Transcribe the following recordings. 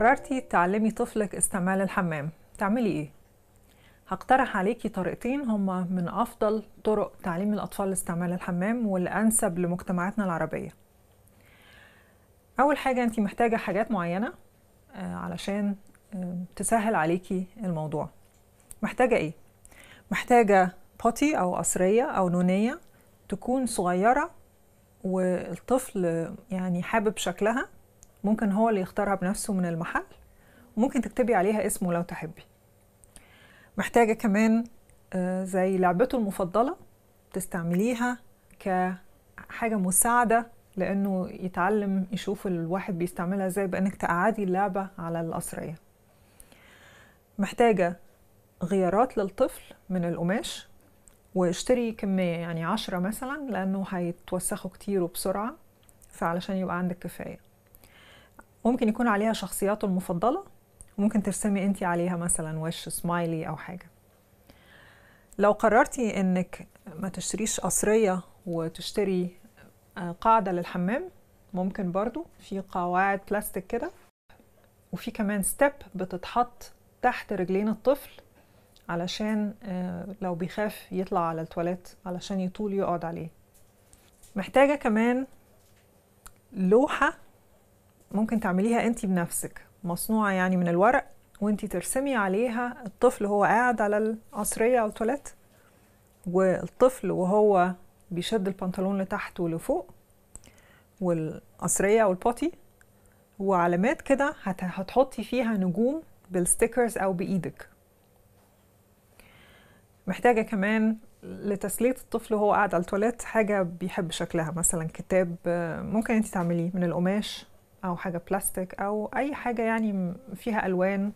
قررتي تعلمي طفلك استعمال الحمام تعملي ايه هقترح عليكي طريقتين هما من افضل طرق تعليم الاطفال استعمال الحمام والانسب لمجتمعاتنا العربيه اول حاجه انت محتاجه حاجات معينه آه، علشان تسهل عليكي الموضوع محتاجه ايه محتاجه بوتي او قصريه او نونيه تكون صغيره والطفل يعني حابب شكلها ممكن هو اللي يختارها بنفسه من المحل وممكن تكتبي عليها اسمه لو تحبي محتاجة كمان آه، زي لعبته المفضلة تستعمليها كحاجة مساعدة لأنه يتعلم يشوف الواحد بيستعملها ازاي بأنك تقعدي اللعبة على القصرية محتاجة غيارات للطفل من القماش واشتري كمية يعني عشرة مثلا لأنه هيتوسخوا كتير وبسرعة فعلشان يبقى عندك كفاية ممكن يكون عليها شخصياته المفضلة وممكن ترسمي انت عليها مثلا وش سمايلي او حاجة لو قررتي انك ما تشتريش قصرية وتشتري آه، قاعدة للحمام ممكن برضو في قواعد بلاستيك كده وفي كمان ستيب بتتحط تحت رجلين الطفل علشان آه، لو بيخاف يطلع على التواليت علشان يطول يقعد عليه محتاجة كمان لوحة ممكن تعمليها انت بنفسك مصنوعه يعني من الورق وانت ترسمي عليها الطفل وهو قاعد على القصريه او التواليت والطفل وهو بيشد البنطلون لتحت ولفوق والقصريه او البوتي وعلامات كده هتحطي فيها نجوم بالستيكرز او بايدك محتاجه كمان لتسليه الطفل وهو قاعد على التواليت حاجه بيحب شكلها مثلا كتاب ممكن انت تعمليه من القماش او حاجه بلاستيك او اي حاجه يعني فيها الوان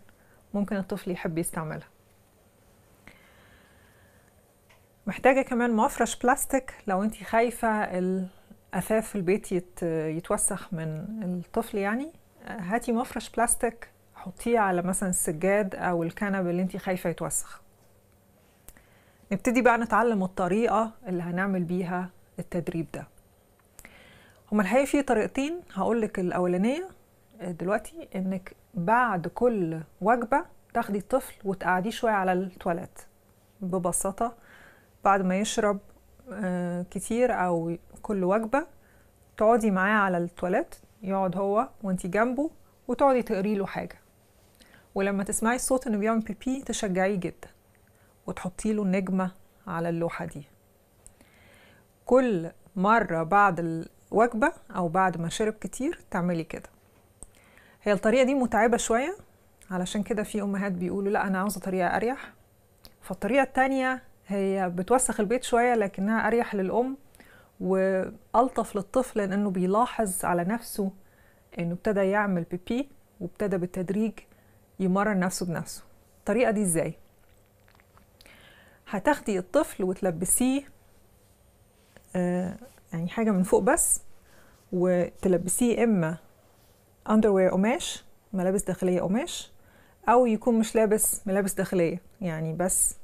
ممكن الطفل يحب يستعملها محتاجه كمان مفرش بلاستيك لو انت خايفه الاثاث في البيت يتوسخ من الطفل يعني هاتي مفرش بلاستيك حطيه على مثلا السجاد او الكنب اللي انت خايفه يتوسخ نبتدي بقى نتعلم الطريقه اللي هنعمل بيها التدريب ده هما الحقيقه في طريقتين هقول لك الاولانيه آه، دلوقتي انك بعد كل وجبه تاخدي الطفل وتقعديه شويه على التواليت ببساطه بعد ما يشرب آه، كتير او كل وجبه تقعدي معاه على التواليت يقعد هو وانتي جنبه وتقعدي تقري له حاجه ولما تسمعي الصوت انه بيعمل بيبي تشجعيه جدا وتحطي له نجمه على اللوحه دي كل مره بعد وجبة أو بعد ما شرب كتير تعملي كده هي الطريقة دي متعبة شوية علشان كده في أمهات بيقولوا لا أنا عاوزة طريقة أريح فالطريقة التانية هي بتوسخ البيت شوية لكنها أريح للأم وألطف للطفل لأنه بيلاحظ على نفسه إنه ابتدى يعمل بيبي وابتدى بالتدريج يمرن نفسه بنفسه الطريقة دي إزاي؟ هتاخدي الطفل وتلبسيه آه، يعني حاجه من فوق بس وتلبسيه اما وير قماش ملابس داخليه قماش او يكون مش لابس ملابس داخليه يعني بس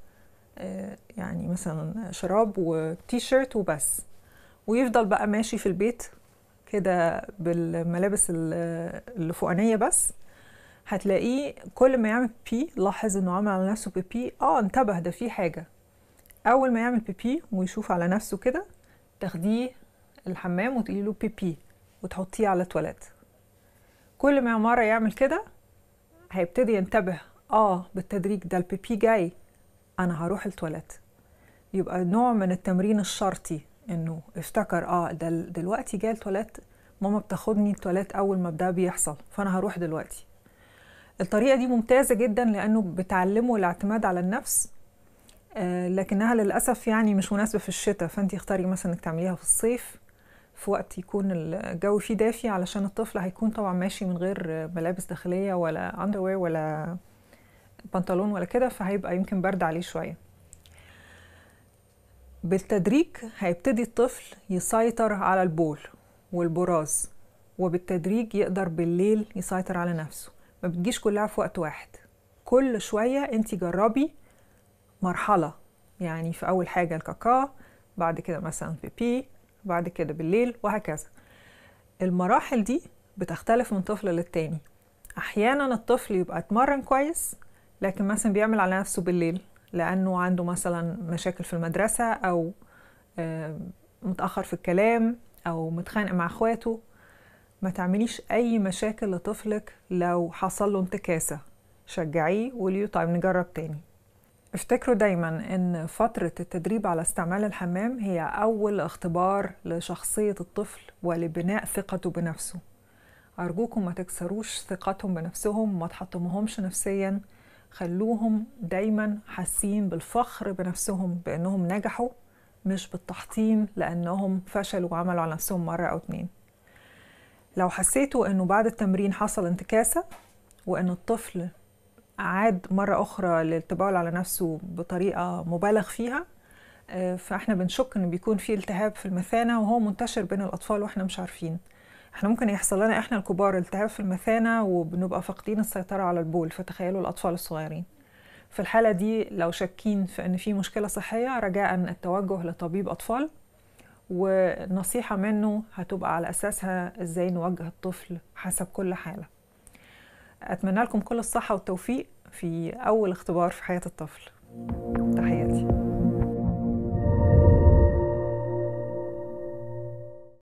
آه، يعني مثلا شراب وتي شيرت وبس ويفضل بقى ماشي في البيت كده بالملابس الفوقانيه بس هتلاقيه كل ما يعمل بيبي لاحظ انه عمل على نفسه بيبي اه انتبه ده في حاجه اول ما يعمل بيبي ويشوف على نفسه كده تاخديه الحمام وتقولي له بيبي وتحطيه على تواليت كل ما عمارة يعمل كده هيبتدي ينتبه اه بالتدريج ده البيبي جاي انا هروح التواليت يبقى نوع من التمرين الشرطي انه افتكر اه ده دلوقتي جاي التواليت ماما بتاخدني التواليت اول ما ده بيحصل فانا هروح دلوقتي الطريقه دي ممتازه جدا لانه بتعلمه الاعتماد على النفس آه، لكنها للأسف يعني مش مناسبة في الشتاء فأنت اختاري مثلا إنك تعمليها في الصيف في وقت يكون الجو فيه دافي علشان الطفل هيكون طبعا ماشي من غير ملابس داخلية ولا أندروير ولا بنطلون ولا كده فهيبقى يمكن برد عليه شوية بالتدريج هيبتدي الطفل يسيطر على البول والبراز وبالتدريج يقدر بالليل يسيطر على نفسه ما بتجيش كلها في وقت واحد كل شوية انت جربي مرحلة يعني في أول حاجة الكاكاو بعد كده مثلا بيبي بعد كده بالليل وهكذا المراحل دي بتختلف من طفل للتاني أحيانا الطفل يبقى اتمرن كويس لكن مثلا بيعمل على نفسه بالليل لأنه عنده مثلا مشاكل في المدرسة أو متأخر في الكلام أو متخانق مع اخواته ما تعمليش أي مشاكل لطفلك لو حصل له انتكاسة شجعيه وليه طيب نجرب تاني افتكروا دايما ان فترة التدريب على استعمال الحمام هي أول اختبار لشخصية الطفل ولبناء ثقته بنفسه أرجوكم ما تكسروش ثقتهم بنفسهم ما تحطمهمش نفسيا خلوهم دايما حاسين بالفخر بنفسهم بأنهم نجحوا مش بالتحطيم لأنهم فشلوا وعملوا على نفسهم مرة أو اتنين لو حسيتوا أنه بعد التمرين حصل انتكاسة وأن الطفل عاد مرة أخرى للتبول على نفسه بطريقة مبالغ فيها آه، فاحنا بنشك ان بيكون في التهاب في المثانه وهو منتشر بين الاطفال واحنا مش عارفين احنا ممكن يحصل لنا احنا الكبار التهاب في المثانه وبنبقى فاقدين السيطره على البول فتخيلوا الاطفال الصغيرين في الحاله دي لو شاكين في ان في مشكله صحيه رجاء التوجه لطبيب اطفال ونصيحه منه هتبقى على اساسها ازاي نوجه الطفل حسب كل حاله أتمنى لكم كل الصحة والتوفيق في أول اختبار في حياة الطفل تحياتي